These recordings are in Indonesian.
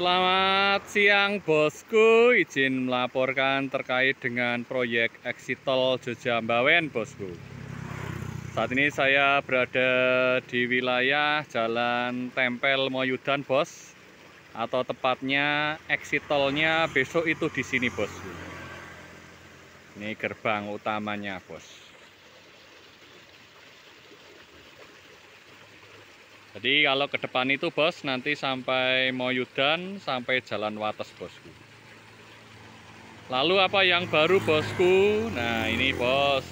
Selamat siang bosku, izin melaporkan terkait dengan proyek exit tol Jogja Mbawen bosku. Saat ini saya berada di wilayah Jalan Tempel Moyudan bos, atau tepatnya exit tolnya besok itu di sini bosku. Ini gerbang utamanya bos. Jadi kalau ke depan itu bos nanti sampai Moyudan sampai Jalan Wates bosku. Lalu apa yang baru bosku? Nah ini bos.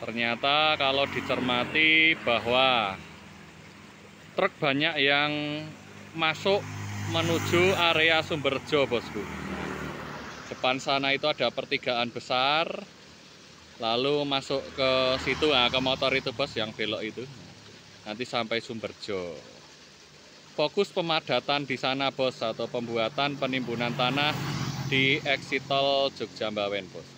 Ternyata kalau dicermati bahwa truk banyak yang masuk menuju area Sumberjo bosku. Depan sana itu ada pertigaan besar. Lalu masuk ke situ, ah, ke motor itu bos yang belok itu nanti sampai Sumberjo fokus pemadatan di sana bos atau pembuatan penimbunan tanah di exit tol Jogja Mbawen bos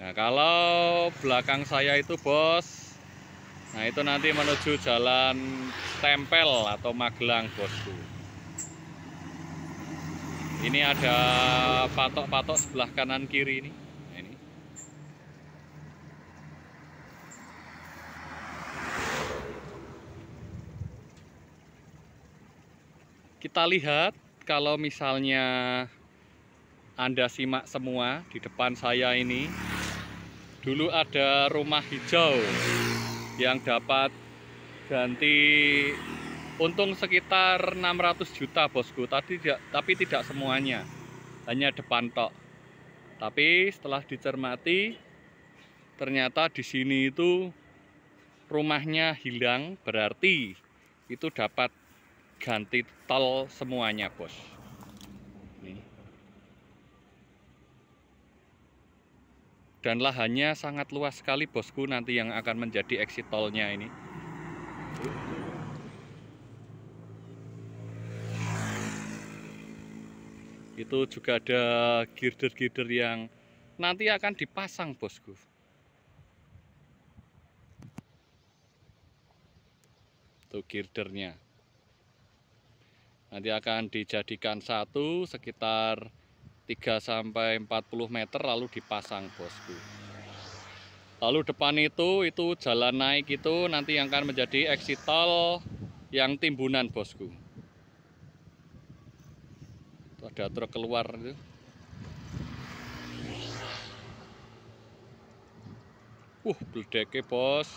Nah kalau belakang saya itu bos Nah itu nanti menuju jalan tempel atau magelang bosku ini ada patok-patok sebelah kanan kiri ini nah, ini kita lihat kalau misalnya anda simak semua di depan saya ini dulu ada rumah hijau yang dapat ganti untung sekitar 600 juta bosku tadi tapi tidak semuanya hanya depan tok tapi setelah dicermati ternyata di sini itu rumahnya hilang berarti itu dapat ganti tol semuanya bos dan lahannya sangat luas sekali bosku nanti yang akan menjadi exit tolnya ini itu juga ada girder-girder yang nanti akan dipasang bosku itu girdernya nanti akan dijadikan satu sekitar 3 sampai 40 meter lalu dipasang bosku lalu depan itu itu jalan naik itu nanti yang akan menjadi exit tol yang timbunan bosku ada truk keluar itu Uh, bos.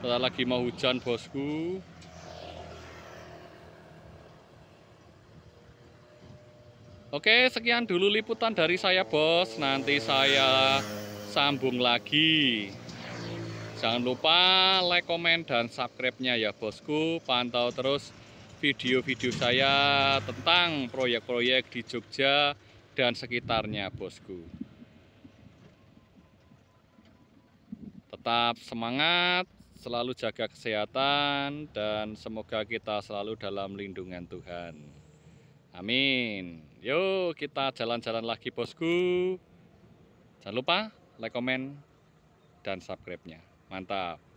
Kita lagi mau hujan bosku. Oke, sekian dulu liputan dari saya bos. Nanti saya sambung lagi. Jangan lupa like, komen, dan subscribe-nya ya bosku. Pantau terus video-video saya tentang proyek-proyek di Jogja dan sekitarnya bosku. Tetap semangat, selalu jaga kesehatan, dan semoga kita selalu dalam lindungan Tuhan. Amin. Yuk kita jalan-jalan lagi bosku. Jangan lupa like, komen, dan subscribe-nya. Mantap.